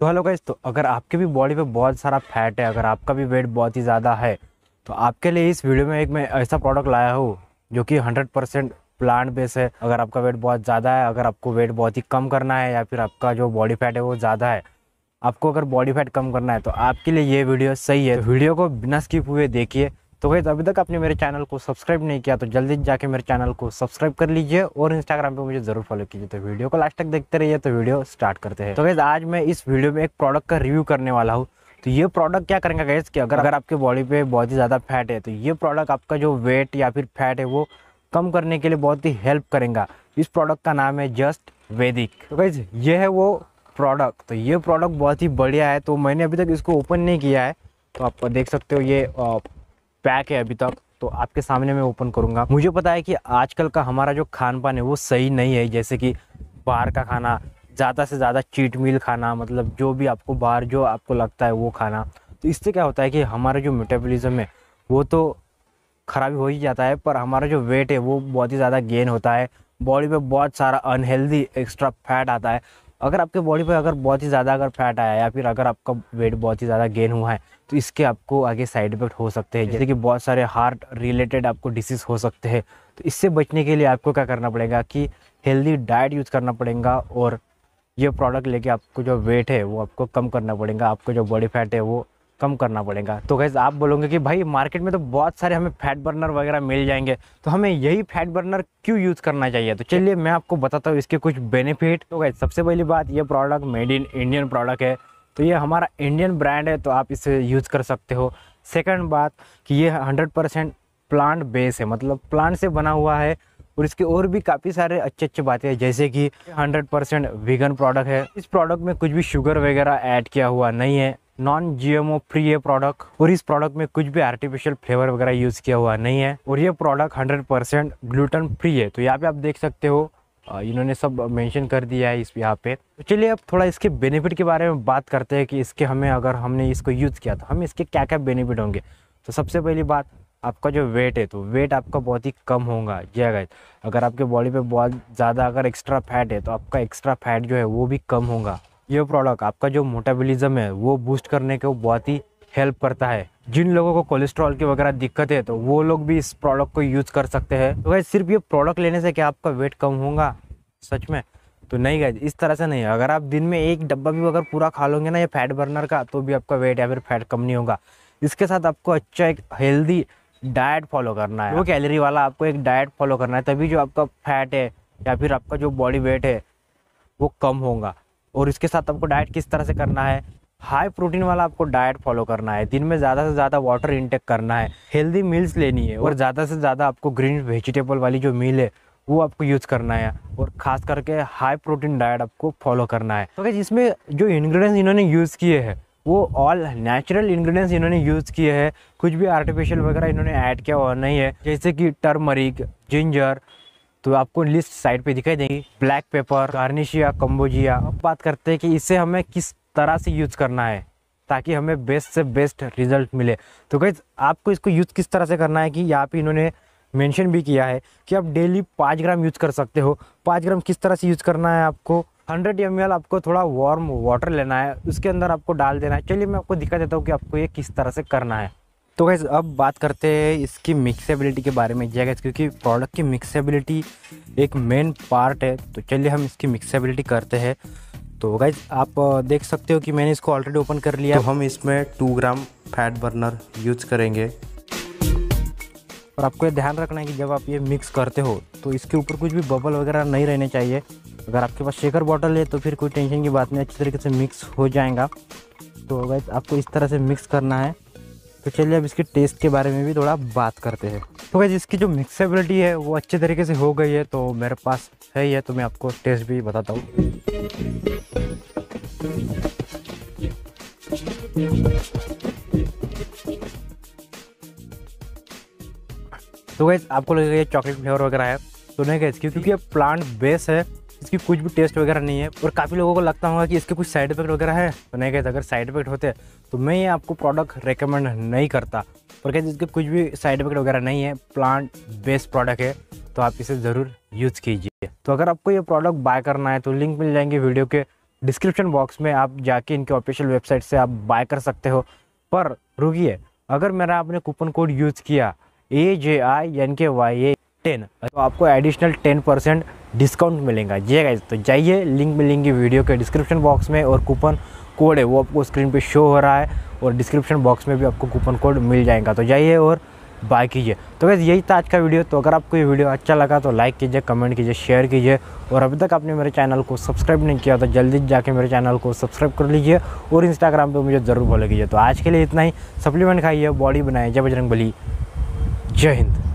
तो hello guys तो अगर आपके भी बॉडी पे बहुत सारा फैट है अगर आपका भी वेट बहुत ही ज़्यादा है तो आपके लिए इस वीडियो में एक मैं ऐसा प्रोडक्ट लाया हूँ जो कि 100% प्लांट बेस है अगर आपका वेट बहुत ज़्यादा है अगर आपको वेट बहुत ही कम करना है या फिर आपका जो बॉडी फैट है वो ज़्यादा है आपको अगर बॉडी फैट कम करना है तो आपके लिए ये वीडियो सही है तो वीडियो को बिना स्किप हुए देखिए तो गैस अभी तक आपने मेरे चैनल को सब्सक्राइब नहीं किया तो जल्दी जाके मेरे चैनल को सब्सक्राइब कर लीजिए और इंस्टाग्राम पे मुझे जरूर फॉलो कीजिए तो वीडियो को लास्ट तक देखते रहिए तो वीडियो स्टार्ट करते हैं तो गैस आज मैं इस वीडियो में एक प्रोडक्ट का रिव्यू करने वाला हूँ तो ये प्रोडक्ट क्या करेंगे गैस कि अगर अगर आपके बॉडी पे बहुत ही ज़्यादा फैट है तो ये प्रोडक्ट आपका जो वेट या फिर फैट है वो कम करने के लिए बहुत ही हेल्प करेगा इस प्रोडक्ट का नाम है जस्ट वैदिक तो गैस ये है वो प्रोडक्ट तो ये प्रोडक्ट बहुत ही बढ़िया है तो मैंने अभी तक इसको ओपन नहीं किया है तो आप देख सकते हो ये पैक है अभी तक तो आपके सामने मैं ओपन करूँगा मुझे पता है कि आजकल का हमारा जो खान पान है वो सही नहीं है जैसे कि बाहर का खाना ज़्यादा से ज़्यादा चीट मील खाना मतलब जो भी आपको बाहर जो आपको लगता है वो खाना तो इससे क्या होता है कि हमारा जो मेटाबॉलिज्म है वो तो ख़राब हो ही जाता है पर हमारा जो वेट है वो बहुत ही ज़्यादा गेन होता है बॉडी में बहुत सारा अनहेल्दी एक्स्ट्रा फैट आता है अगर आपके बॉडी पर अगर बहुत ही ज़्यादा अगर फैट आया है या फिर अगर आपका वेट बहुत ही ज़्यादा गेन हुआ है तो इसके आपको आगे साइड इफेक्ट हो सकते हैं जैसे कि बहुत सारे हार्ट रिलेटेड आपको डिसीज़ हो सकते हैं तो इससे बचने के लिए आपको क्या करना पड़ेगा कि हेल्दी डाइट यूज़ करना पड़ेगा और ये प्रोडक्ट लेके आपको जो वेट है वो आपको कम करना पड़ेगा आपको जो बॉडी फैट है वो कम करना पड़ेगा तो गैस आप बोलोगे कि भाई मार्केट में तो बहुत सारे हमें फैट बर्नर वगैरह मिल जाएंगे तो हमें यही फैट बर्नर क्यों यूज़ करना चाहिए तो चलिए मैं आपको बताता हूँ इसके कुछ बेनिफिट तो गैस सबसे पहली बात ये product made in Indian product है तो ये हमारा इंडियन ब्रांड है तो आप इसे यूज़ कर सकते हो सेकेंड बात कि ये हंड्रेड परसेंट प्लांट बेस है मतलब प्लांट से बना हुआ है और इसके और भी काफ़ी सारे अच्छे अच्छे बातें हैं जैसे कि 100% वीगन प्रोडक्ट है इस प्रोडक्ट में कुछ भी शुगर वगैरह ऐड किया हुआ नहीं है नॉन जीएमओ फ्री है प्रोडक्ट और इस प्रोडक्ट में कुछ भी आर्टिफिशियल फ्लेवर वगैरह यूज़ किया हुआ नहीं है और ये प्रोडक्ट 100% ग्लूटन फ्री है तो यहाँ पे आप देख सकते हो इन्होंने सब मेंशन कर दिया है इस यहाँ पे तो चलिए अब थोड़ा इसके बेनिफिट के बारे में बात करते हैं कि इसके हमें अगर हमने इसको यूज़ किया तो हमें इसके क्या क्या बेनिफिट होंगे तो सबसे पहली बात आपका जो वेट है तो वेट आपका बहुत ही कम होगा जी हाँ, अगर आपके बॉडी पे बहुत ज़्यादा अगर एक्स्ट्रा फैट है तो आपका एक्स्ट्रा फैट जो है वो भी कम होगा ये प्रोडक्ट आपका जो मोटाबलिज़म है वो बूस्ट करने के बहुत ही हेल्प करता है जिन लोगों को कोलेस्ट्रॉल की वगैरह दिक्कत है तो वो लोग भी इस प्रोडक्ट को यूज़ कर सकते हैं तो गैस सिर्फ ये प्रोडक्ट लेने से क्या आपका वेट कम होगा सच में तो नहीं गए इस तरह से नहीं अगर आप दिन में एक डब्बा भी अगर पूरा खा लोगे ना ये फैट बर्नर का तो भी आपका वेट या फिर फैट कम नहीं होगा इसके साथ आपको अच्छा एक हेल्दी डाइट फॉलो करना है वो कैलोरी वाला आपको एक डाइट फॉलो करना है तभी जो आपका फैट है या फिर आपका जो बॉडी वेट है वो कम होगा और इसके साथ आपको डाइट किस तरह से करना है हाई प्रोटीन वाला आपको डाइट फॉलो करना है दिन में ज़्यादा से ज़्यादा वाटर इंटेक करना है हेल्दी मील्स लेनी है और ज़्यादा से ज़्यादा आपको ग्रीन वेजिटेबल वाली जो मील है वो आपको यूज़ करना है और ख़ास करके हाई प्रोटीन डाइट आपको फॉलो करना है तो इसमें जो इन्ग्रीडियंट्स इन्होंने यूज़ किए हैं वो ऑल नेचुरल इन्ग्रीडियंट्स इन्होंने यूज़ किए हैं कुछ भी आर्टिफिशियल वगैरह इन्होंने ऐड किया हुआ नहीं है जैसे कि टर्मरिक जिंजर तो आपको लिस्ट साइड पे दिखाई देगी ब्लैक पेपर कार्निशिया कम्बोजिया अब बात करते हैं कि इसे हमें किस तरह से यूज़ करना है ताकि हमें बेस्ट से बेस्ट रिजल्ट मिले तो गई आपको इसको यूज़ किस तरह से करना है कि यहाँ पे इन्होंने मेंशन भी किया है कि आप डेली पाँच ग्राम यूज़ कर सकते हो पाँच ग्राम किस तरह से यूज़ करना है आपको हंड्रेड एम आपको थोड़ा वार्म वाटर लेना है उसके अंदर आपको डाल देना है चलिए मैं आपको दिखा देता हूँ कि आपको ये किस तरह से करना है तो गैस अब बात करते हैं इसकी मिक्सेबिलिटी के बारे में जगह हाँ क्योंकि प्रोडक्ट की मिक्सेबिलिटी एक मेन पार्ट है तो चलिए हम इसकी मिक्सेबिलिटी करते हैं तो गाइज आप देख सकते हो कि मैंने इसको ऑलरेडी ओपन कर लिया तो हम इसमें two gram fat burner use करेंगे और आपको ये ध्यान रखना है कि जब आप ये मिक्स करते हो तो इसके ऊपर कुछ भी बबल वगैरह नहीं रहने चाहिए अगर आपके पास शेकर बॉटल है तो फिर कोई टेंशन की बात नहीं अच्छी तरीके से मिक्स हो जाएगा तो गाइज आपको इस तरह से मिक्स करना है तो चलिए अब इसके टेस्ट के बारे में भी थोड़ा बात करते हैं तो भाई इसकी जो मिक्सेबिलिटी है वो अच्छे तरीके से हो गई है तो मेरे पास है ही है तो मैं आपको टेस्ट भी बताता हूँ तो गैस आपको लगेगा ये चॉकलेट फ्लेवर वगैरह है तो नहीं गैस क्योंकि ये प्लांट बेस है इसकी कुछ भी टेस्ट वगैरह नहीं है और काफ़ी लोगों को लगता होगा कि इसके कुछ साइड इफेक्ट वगैरह है तो नहीं कहते अगर साइड इफेक्ट होते तो मैं ये आपको प्रोडक्ट रिकमेंड नहीं करता और कहते इसके कुछ भी साइड इफेक्ट वगैरह नहीं है प्लांट बेस्ड प्रोडक्ट है तो आप इसे ज़रूर यूज़ कीजिए तो अगर आपको ये प्रोडक्ट बाय करना है तो लिंक मिल जाएंगे वीडियो के डिस्क्रिप्शन बॉक्स में आप जाके इनके ऑफिशियल वेबसाइट से आप बाय कर सकते हो पर रुकिए अगर मेरा आपने कूपन कोड यूज़ किया A J I N K Y A ten तो आपको एडिशनल टेन परसेंट डिस्काउंट मिलेगा जी गाइज तो जाइए लिंक मिलेंगी वीडियो के डिस्क्रिप्शन बॉक्स में और कूपन कोड है वो आपको स्क्रीन पे शो हो रहा है और डिस्क्रिप्शन बॉक्स में भी आपको कूपन कोड मिल जाएगा तो जाइए और बाय कीजिए तो वैसे यही था आज का वीडियो तो अगर आपको ये वीडियो अच्छा लगा तो लाइक कीजिए कमेंट कीजिए शेयर कीजिए और अभी तक आपने मेरे चैनल को सब्सक्राइब नहीं किया तो जल्दी जाके मेरे चैनल को सब्सक्राइब कर लीजिए और इंस्टाग्राम पर मुझे ज़रूर फॉलो कीजिए तो आज के लिए इतना ही सप्लीमेंट खाइए बॉडी बनाइए जय बजरंग बली जय हिंद